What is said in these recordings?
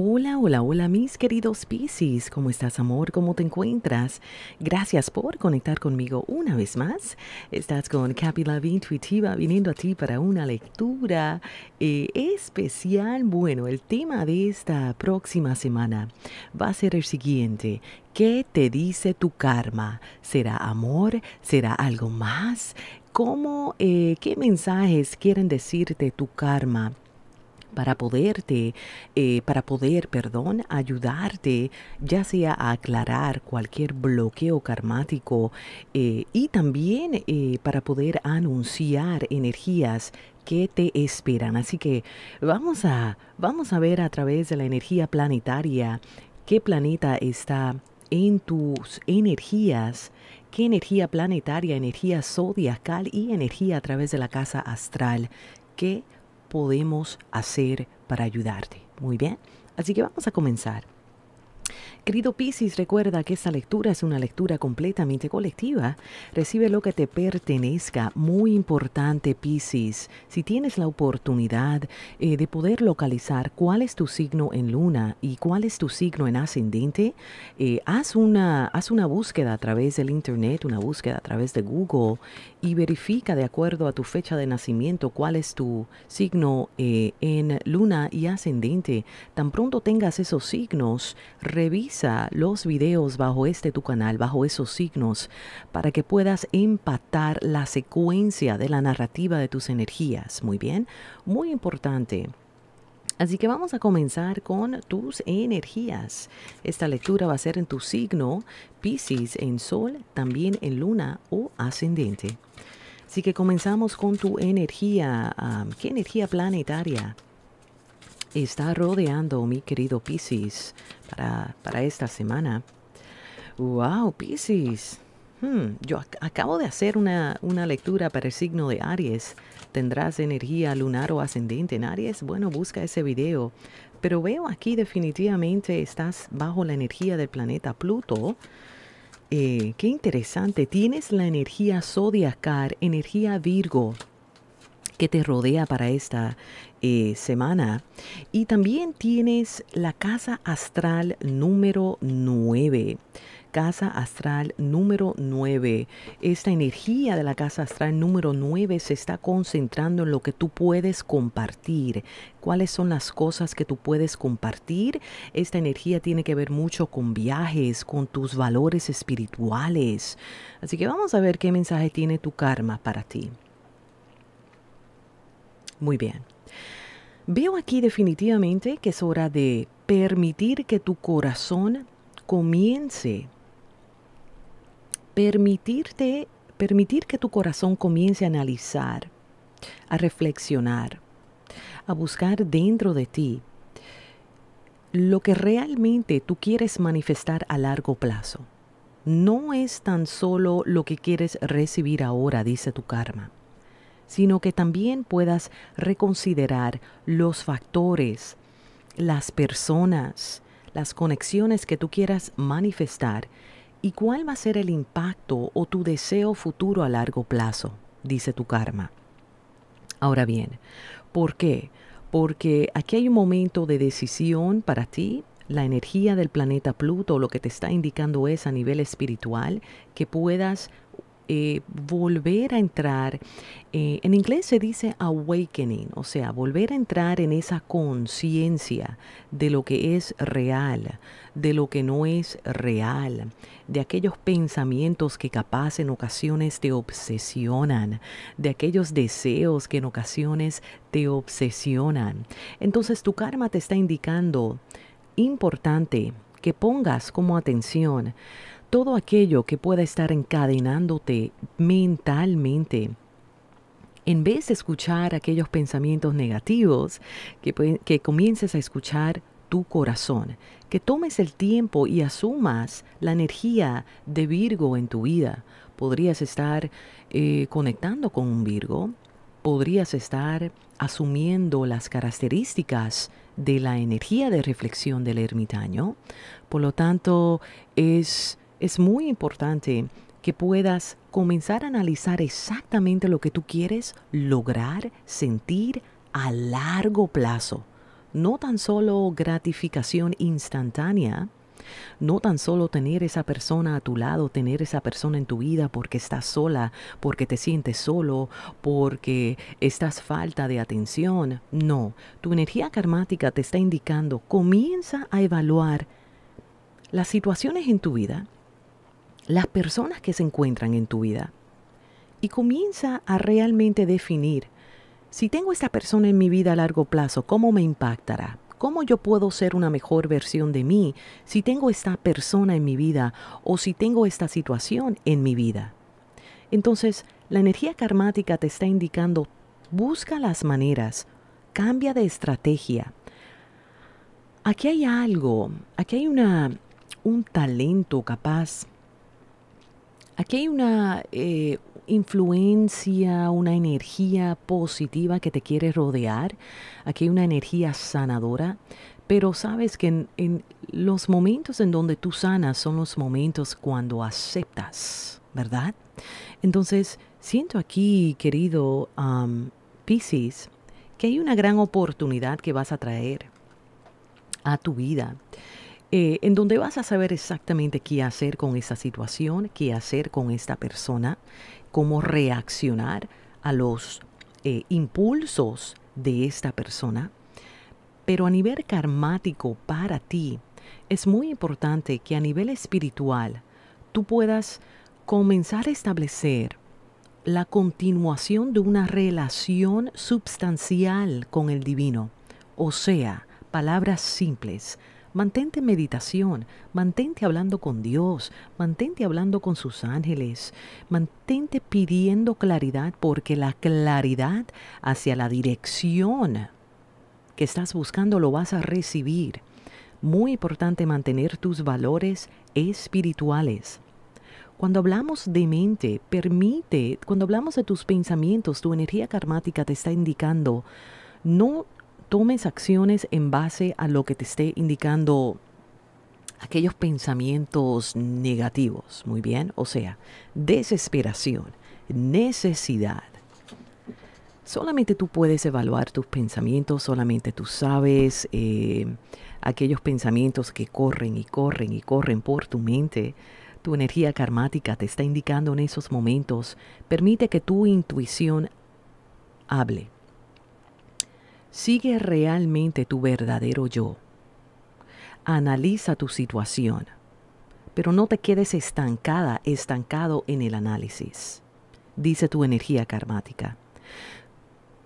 Hola, hola, hola mis queridos Piscis, ¿cómo estás amor? ¿Cómo te encuentras? Gracias por conectar conmigo una vez más. Estás con Capital Intuitiva viniendo a ti para una lectura eh, especial. Bueno, el tema de esta próxima semana va a ser el siguiente. ¿Qué te dice tu karma? ¿Será amor? ¿Será algo más? ¿Cómo, eh, qué mensajes quieren decirte tu karma? para poderte, eh, para poder, perdón, ayudarte, ya sea a aclarar cualquier bloqueo karmático eh, y también eh, para poder anunciar energías que te esperan. Así que vamos a, vamos a ver a través de la energía planetaria qué planeta está en tus energías, qué energía planetaria, energía zodiacal y energía a través de la casa astral, que podemos hacer para ayudarte. Muy bien, así que vamos a comenzar. Querido Piscis, recuerda que esta lectura es una lectura completamente colectiva. Recibe lo que te pertenezca. Muy importante, Piscis. Si tienes la oportunidad eh, de poder localizar cuál es tu signo en luna y cuál es tu signo en ascendente, eh, haz, una, una búsqueda a través del Internet, una búsqueda a través de Google y verifica de acuerdo a tu fecha de nacimiento cuál es tu signo eh, en luna y ascendente. Tan pronto tengas esos signos, revisa los videos bajo este tu canal, bajo esos signos, para que puedas empatar la secuencia de la narrativa de tus energías. Muy bien, muy importante. Así que vamos a comenzar con tus energías. Esta lectura va a ser en tu signo, Pisces, en Sol, también en Luna o Ascendente. Así que comenzamos con tu energía. Ah, ¿Qué energía planetaria está rodeando mi querido Pisces para, esta semana. ¡Wow, Pisces! Hmm, yo acabo de hacer una, lectura para el signo de Aries. ¿Tendrás energía lunar o ascendente en Aries? Bueno, busca ese video. Pero veo aquí definitivamente estás bajo la energía del planeta Pluto. Eh, qué interesante. Tienes la energía zodiacal, energía Virgo que te rodea para esta, eh, semana. Y también tienes la casa astral número 9. Casa astral número 9. Esta energía de la casa astral número 9 se está concentrando en lo que tú puedes compartir. ¿Cuáles son las cosas que tú puedes compartir? Esta energía tiene que ver mucho con viajes, con tus valores espirituales. Así que vamos a ver qué mensaje tiene tu karma para ti. Muy bien. Veo aquí definitivamente que es hora de permitir que tu corazón comience. Permitirte, permitir que tu corazón comience a analizar, a reflexionar, a buscar dentro de ti lo que realmente tú quieres manifestar a largo plazo. No es tan solo lo que quieres recibir ahora, dice tu karma sino que también puedas reconsiderar los factores, las personas, las conexiones que tú quieras manifestar y cuál va a ser el impacto o tu deseo futuro a largo plazo, dice tu karma. Ahora bien, ¿por qué? Porque aquí hay un momento de decisión para ti. La energía del planeta Pluto lo que te está indicando es a nivel espiritual que puedas eh, volver a entrar, eh, en inglés se dice awakening, o sea, volver a entrar en esa conciencia de lo que es real, de lo que no es real, de aquellos pensamientos que capaz en ocasiones te obsesionan, de aquellos deseos que en ocasiones te obsesionan. Entonces tu karma te está indicando, importante, que pongas como atención, todo aquello que pueda estar encadenándote mentalmente. En vez de escuchar aquellos pensamientos negativos, que, que comiences a escuchar tu corazón, que tomes el tiempo y asumas la energía de Virgo en tu vida. Podrías estar eh, conectando con un Virgo, podrías estar asumiendo las características de la energía de reflexión del ermitaño. Por lo tanto, es es muy importante que puedas comenzar a analizar exactamente lo que tú quieres lograr, sentir a largo plazo. No tan solo gratificación instantánea, no tan solo tener esa persona a tu lado, tener esa persona en tu vida porque estás sola, porque te sientes solo, porque estás falta de atención. No, tu energía karmática te está indicando, comienza a evaluar las situaciones en tu vida las personas que se encuentran en tu vida. Y comienza a realmente definir, si tengo esta persona en mi vida a largo plazo, ¿cómo me impactará? ¿Cómo yo puedo ser una mejor versión de mí si tengo esta persona en mi vida o si tengo esta situación en mi vida? Entonces, la energía karmática te está indicando, busca las maneras, cambia de estrategia. Aquí hay algo, aquí hay un talento capaz Aquí hay una eh, influencia, una energía positiva que te quiere rodear, aquí hay una energía sanadora, pero sabes que en, los momentos en donde tú sanas son los momentos cuando aceptas, ¿verdad? Entonces, siento aquí, querido um, Pisces, que hay una gran oportunidad que vas a traer a tu vida. Eh, en donde vas a saber exactamente qué hacer con esa situación, qué hacer con esta persona, cómo reaccionar a los eh, impulsos de esta persona. Pero a nivel karmático para ti, es muy importante que a nivel espiritual tú puedas comenzar a establecer la continuación de una relación substancial con el divino. O sea, palabras simples, Mantente meditación, mantente hablando con Dios, mantente hablando con sus ángeles, mantente pidiendo claridad porque la claridad hacia la dirección que estás buscando lo vas a recibir. Muy importante mantener tus valores espirituales. Cuando hablamos de mente, permite, cuando hablamos de tus pensamientos, tu energía karmática te está indicando, no tomes acciones en base a lo que te esté indicando aquellos pensamientos negativos, muy bien, o sea, desesperación, necesidad. Solamente tú puedes evaluar tus pensamientos, solamente tú sabes eh, aquellos pensamientos que corren y corren y corren por tu mente. Tu energía karmática te está indicando en esos momentos. Permite que tu intuición hable, Sigue realmente tu verdadero yo. Analiza tu situación, pero no te quedes estancada, estancado en el análisis, dice tu energía karmática.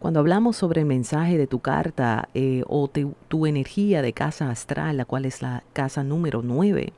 Cuando hablamos sobre el mensaje de tu carta eh, o tu energía de casa astral, la cual es la casa número 9,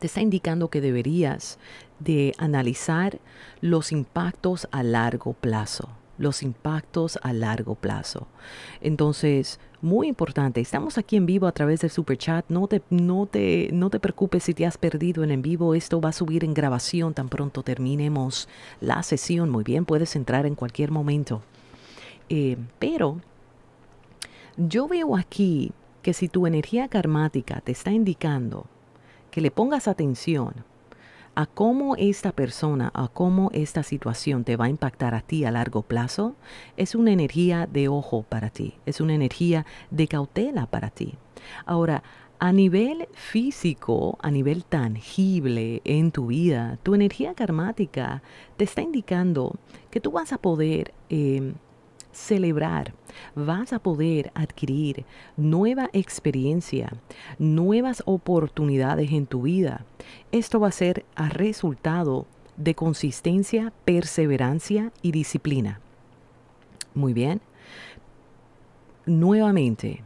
te está indicando que deberías de analizar los impactos a largo plazo los impactos a largo plazo. Entonces, muy importante, estamos aquí en vivo a través del super chat. No te, no no te preocupes si te has perdido en en vivo. Esto va a subir en grabación tan pronto terminemos la sesión. Muy bien, puedes entrar en cualquier momento. Eh, pero yo veo aquí que si tu energía karmática te está indicando que le pongas atención a cómo esta persona, a cómo esta situación te va a impactar a ti a largo plazo, es una energía de ojo para ti, es una energía de cautela para ti. Ahora, a nivel físico, a nivel tangible en tu vida, tu energía karmática te está indicando que tú vas a poder eh, celebrar, vas a poder adquirir nueva experiencia, nuevas oportunidades en tu vida. Esto va a ser a resultado de consistencia, perseverancia y disciplina. Muy bien. Nuevamente,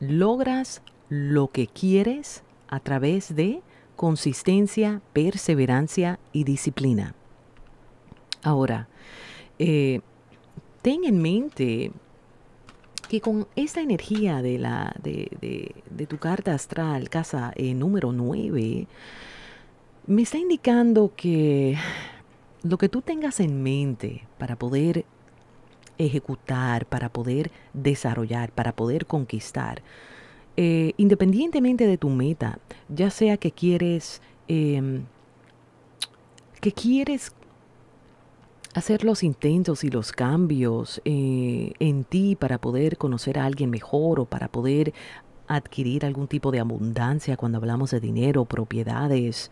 logras lo que quieres a través de consistencia, perseverancia y disciplina. Ahora, eh, ten en mente que con esta energía de, la, de, tu carta astral, casa eh, número 9, me está indicando que lo que tú tengas en mente para poder ejecutar, para poder desarrollar, para poder conquistar, eh, independientemente de tu meta, ya sea que quieres, eh, que quieres hacer los intentos y los cambios eh, en ti para poder conocer a alguien mejor o para poder adquirir algún tipo de abundancia cuando hablamos de dinero, propiedades.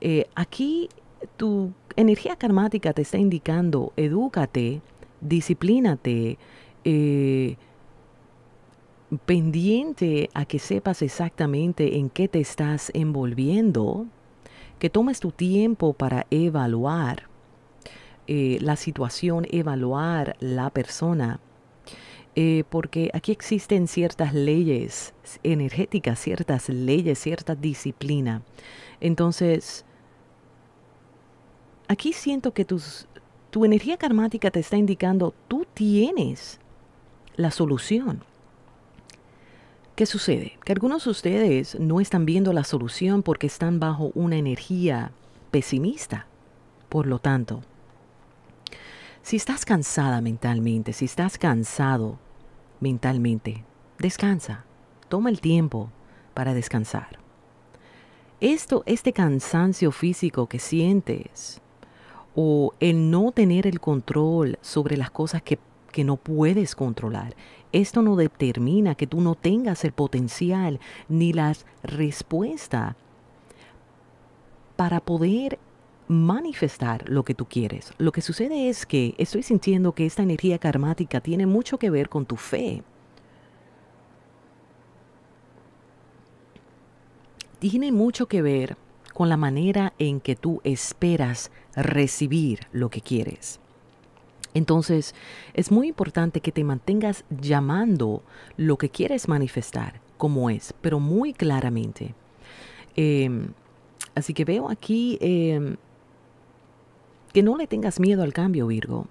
Eh, aquí tu energía karmática te está indicando, edúcate, disciplínate, eh, pendiente a que sepas exactamente en qué te estás envolviendo, que tomes tu tiempo para evaluar eh, la situación, evaluar la persona, eh, porque aquí existen ciertas leyes energéticas, ciertas leyes, cierta disciplina. Entonces, aquí siento que tu energía karmática te está indicando, tú tienes la solución. ¿Qué sucede? Que algunos de ustedes no están viendo la solución porque están bajo una energía pesimista. Por lo tanto, si estás cansada mentalmente, si estás cansado mentalmente, descansa. Toma el tiempo para descansar. Esto, este cansancio físico que sientes o el no tener el control sobre las cosas que, que no puedes controlar, esto no determina que tú no tengas el potencial ni las respuesta para poder manifestar lo que tú quieres. Lo que sucede es que estoy sintiendo que esta energía karmática tiene mucho que ver con tu fe. Tiene mucho que ver con la manera en que tú esperas recibir lo que quieres. Entonces, es muy importante que te mantengas llamando lo que quieres manifestar como es, pero muy claramente. Em, así que veo aquí em, que no le tengas miedo al cambio, Virgo.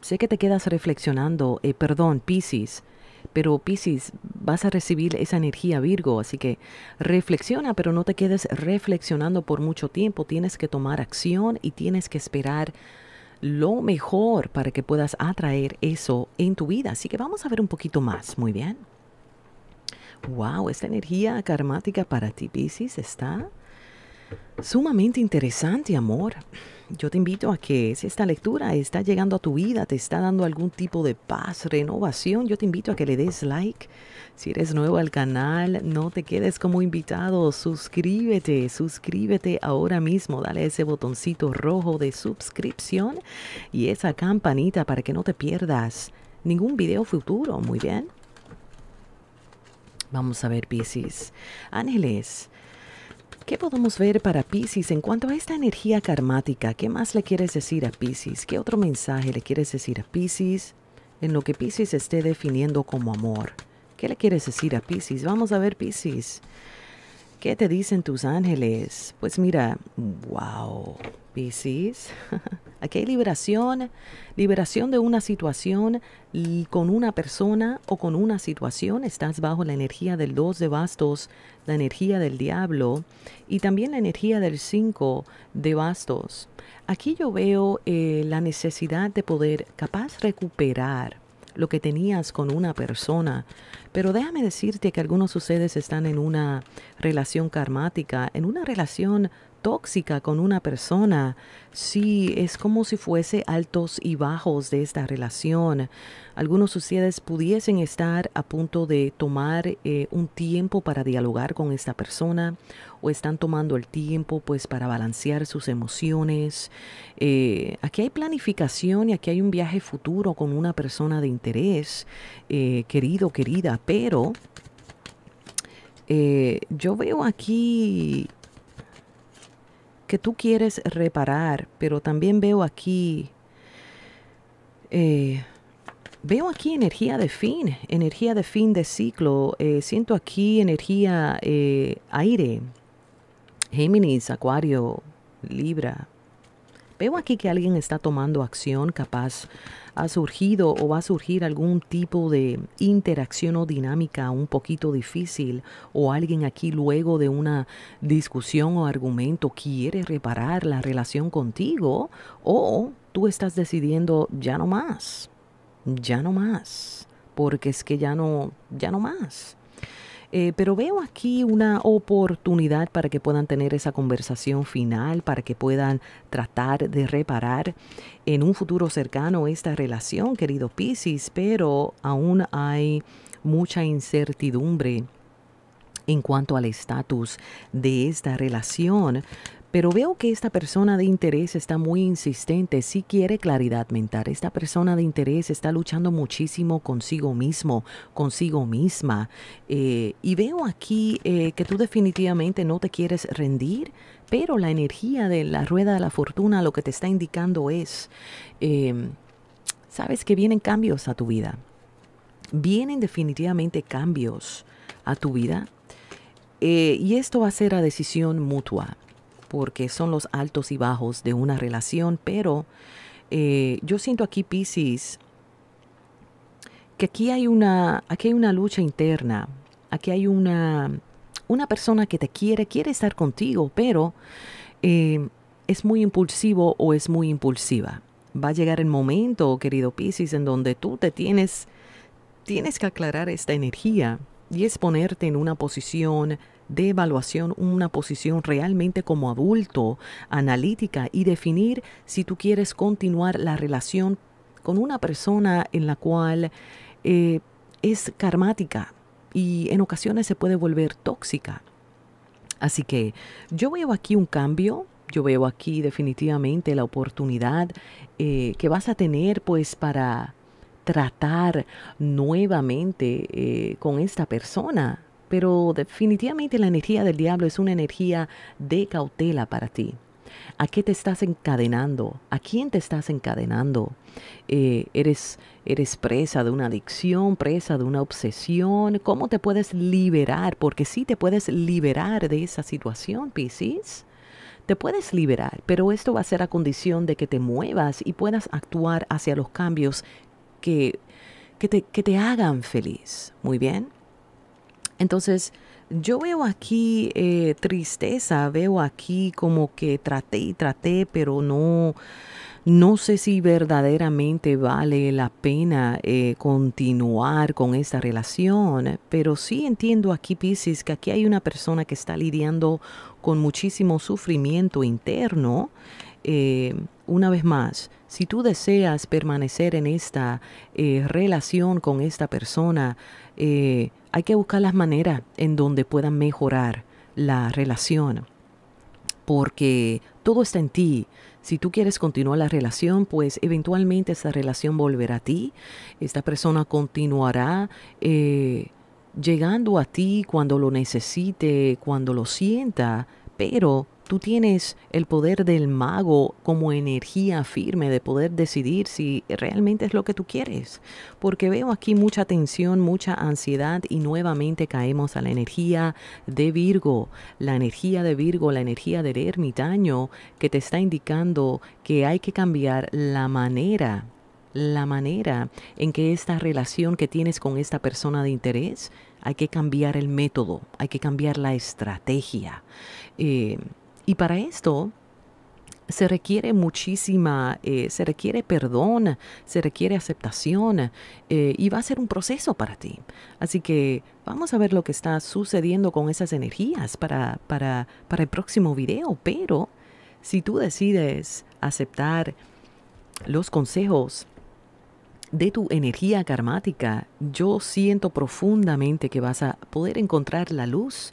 Sé que te quedas reflexionando, eh, perdón, Pisces, pero Pisces, vas a recibir esa energía Virgo, así que reflexiona, pero no te quedes reflexionando por mucho tiempo, tienes que tomar acción y tienes que esperar lo mejor para que puedas atraer eso en tu vida. Así que vamos a ver un poquito más, muy bien. Wow, esta energía karmática para ti, Pisces, está sumamente interesante, amor yo te invito a que si esta lectura está llegando a tu vida, te está dando algún tipo de paz, renovación, yo te invito a que le des like. Si eres nuevo al canal, no te quedes como invitado, suscríbete, suscríbete ahora mismo, dale ese botoncito rojo de suscripción y esa campanita para que no te pierdas ningún video futuro, muy bien. Vamos a ver, Piscis. Ángeles, ¿Qué podemos ver para Pisces en cuanto a esta energía karmática? ¿Qué más le quieres decir a Pisces? ¿Qué otro mensaje le quieres decir a Pisces en lo que Pisces esté definiendo como amor? ¿Qué le quieres decir a Pisces? Vamos a ver Pisces. ¿Qué te dicen tus ángeles? Pues mira, wow, Piscis, aquí hay liberación, liberación de una situación con una persona o con una situación. Estás bajo la energía del 2 de bastos, la energía del diablo y también la energía del 5 de bastos. Aquí yo veo eh, la necesidad de poder capaz recuperar lo que tenías con una persona. Pero déjame decirte que algunos ustedes están en una relación karmática, en una relación tóxica con una persona. Sí, es como si fuese altos y bajos de esta relación. Algunos de ustedes pudiesen estar a punto de tomar eh, un tiempo para dialogar con esta persona o están tomando el tiempo pues para balancear sus emociones. Eh, aquí hay planificación y aquí hay un viaje futuro con una persona de interés, eh, querido, querida, pero... yo veo aquí que tú quieres reparar, pero también veo aquí, eh, veo aquí energía de fin, energía de fin de ciclo, eh, siento aquí energía eh, aire, Géminis, Acuario, Libra, Veo aquí que alguien está tomando acción, capaz ha surgido o va a surgir algún tipo de interacción o dinámica un poquito difícil o alguien aquí luego de una discusión o argumento quiere reparar la relación contigo o tú estás decidiendo ya no más, ya no más, porque es que ya no, ya no más eh, pero veo aquí una oportunidad para que puedan tener esa conversación final, para que puedan tratar de reparar en un futuro cercano esta relación, querido Piscis, pero aún hay mucha incertidumbre en cuanto al estatus de esta relación, pero veo que esta persona de interés está muy insistente, sí quiere claridad mental. Esta persona de interés está luchando muchísimo consigo mismo, consigo misma. Eh, y veo aquí eh, que tú definitivamente no te quieres rendir, pero la energía de la rueda de la fortuna lo que te está indicando es, em, sabes que vienen cambios a tu vida. Vienen definitivamente cambios a tu vida. Eh, y esto va a ser a decisión mutua porque son los altos y bajos de una relación, pero eh, yo siento aquí, Pisces, que aquí hay una, aquí hay una lucha interna, aquí hay una, una persona que te quiere, quiere estar contigo, pero eh, es muy impulsivo o es muy impulsiva. Va a llegar el momento, querido Pisces, en donde tú te tienes, tienes que aclarar esta energía y es ponerte en una posición de evaluación, una posición realmente como adulto, analítica y definir si tú quieres continuar la relación con una persona en la cual eh, es karmática y en ocasiones se puede volver tóxica. Así que yo veo aquí un cambio, yo veo aquí definitivamente la oportunidad eh, que vas a tener pues para tratar nuevamente eh, con esta persona pero definitivamente la energía del diablo es una energía de cautela para ti. ¿A qué te estás encadenando? ¿A quién te estás encadenando? Eh, ¿eres, ¿Eres presa de una adicción, presa de una obsesión? ¿Cómo te puedes liberar? Porque sí te puedes liberar de esa situación, Piscis. Te puedes liberar, pero esto va a ser a condición de que te muevas y puedas actuar hacia los cambios que, que, te, que te hagan feliz. Muy bien. Entonces, yo veo aquí eh, tristeza, veo aquí como que traté y traté, pero no, no sé si verdaderamente vale la pena eh, continuar con esta relación, pero sí entiendo aquí, Pisces, que aquí hay una persona que está lidiando con muchísimo sufrimiento interno. Eh, una vez más, si tú deseas permanecer en esta eh, relación con esta persona, eh, hay que buscar las maneras en donde puedan mejorar la relación. Porque todo está en ti. Si tú quieres continuar la relación, pues eventualmente esta relación volverá a ti. Esta persona continuará eh, llegando a ti cuando lo necesite, cuando lo sienta, pero tú tienes el poder del mago como energía firme de poder decidir si realmente es lo que tú quieres. Porque veo aquí mucha tensión, mucha ansiedad y nuevamente caemos a la energía de Virgo, la energía de Virgo, la energía del ermitaño que te está indicando que hay que cambiar la manera la manera en que esta relación que tienes con esta persona de interés, hay que cambiar el método, hay que cambiar la estrategia. Eh, y para esto se requiere muchísima, eh, se requiere perdón, se requiere aceptación eh, y va a ser un proceso para ti. Así que vamos a ver lo que está sucediendo con esas energías para, para, para el próximo video, pero si tú decides aceptar los consejos de tu energía karmática, yo siento profundamente que vas a poder encontrar la luz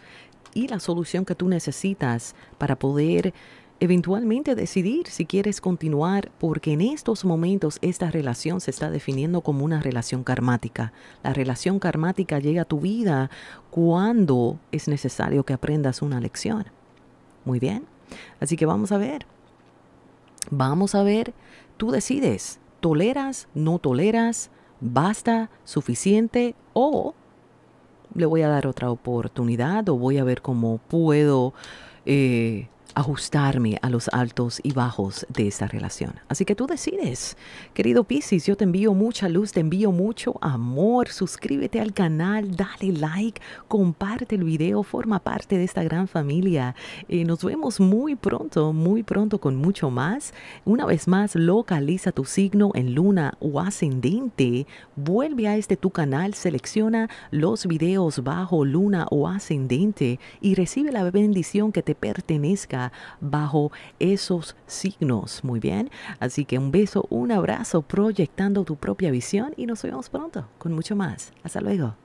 y la solución que tú necesitas para poder eventualmente decidir si quieres continuar, porque en estos momentos esta relación se está definiendo como una relación karmática. La relación karmática llega a tu vida cuando es necesario que aprendas una lección. Muy bien, así que vamos a ver. Vamos a ver, tú decides, toleras, no toleras, basta, suficiente o le voy a dar otra oportunidad o voy a ver cómo puedo eh, ajustarme a los altos y bajos de esta relación. Así que tú decides. Querido Piscis, yo te envío mucha luz, te envío mucho amor. Suscríbete al canal, dale like, comparte el video, forma parte de esta gran familia. Eh, nos vemos muy pronto, muy pronto con mucho más. Una vez más, localiza tu signo en luna o ascendente. Vuelve a este tu canal, selecciona los videos bajo luna o ascendente y recibe la bendición que te pertenezca bajo esos signos. Muy bien. Así que un beso, un abrazo, proyectando tu propia visión y nos vemos pronto con mucho más. Hasta luego.